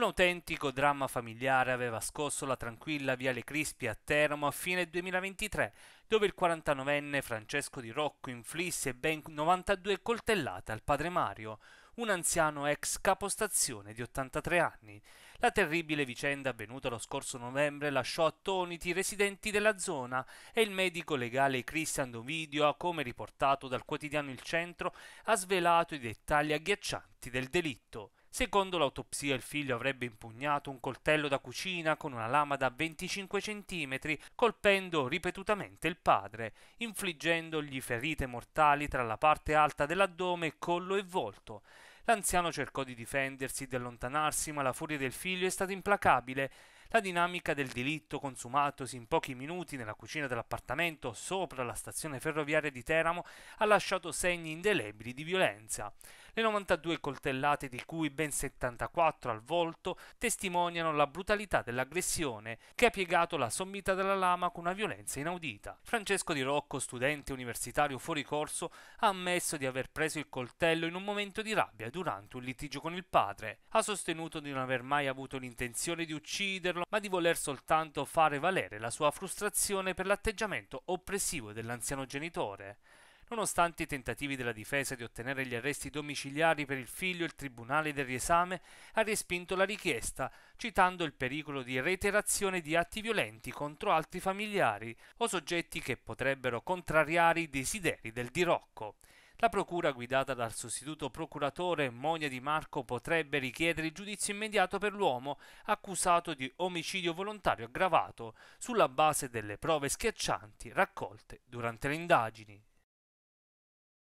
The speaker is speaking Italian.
Un autentico dramma familiare aveva scosso la tranquilla Viale Crispi a Teramo a fine 2023, dove il 49enne Francesco Di Rocco inflisse ben 92 coltellate al padre Mario, un anziano ex capostazione di 83 anni. La terribile vicenda avvenuta lo scorso novembre lasciò attoniti i residenti della zona e il medico legale Christian Dovidio, come riportato dal quotidiano Il Centro, ha svelato i dettagli agghiaccianti del delitto. Secondo l'autopsia il figlio avrebbe impugnato un coltello da cucina con una lama da 25 cm, colpendo ripetutamente il padre, infliggendogli ferite mortali tra la parte alta dell'addome, collo e volto. L'anziano cercò di difendersi, di allontanarsi, ma la furia del figlio è stata implacabile la dinamica del delitto consumatosi in pochi minuti nella cucina dell'appartamento sopra la stazione ferroviaria di Teramo ha lasciato segni indelebili di violenza. Le 92 coltellate, di cui ben 74 al volto, testimoniano la brutalità dell'aggressione che ha piegato la sommità della lama con una violenza inaudita. Francesco Di Rocco, studente universitario fuori corso, ha ammesso di aver preso il coltello in un momento di rabbia durante un litigio con il padre. Ha sostenuto di non aver mai avuto l'intenzione di ucciderlo farlo, ma di voler soltanto fare valere la sua frustrazione per l'atteggiamento oppressivo dell'anziano genitore. Nonostante i tentativi della difesa di ottenere gli arresti domiciliari per il figlio, il Tribunale del riesame ha respinto la richiesta, citando il pericolo di reiterazione di atti violenti contro altri familiari o soggetti che potrebbero contrariare i desideri del dirocco. La procura guidata dal sostituto procuratore Monia Di Marco potrebbe richiedere il giudizio immediato per l'uomo accusato di omicidio volontario aggravato sulla base delle prove schiaccianti raccolte durante le indagini.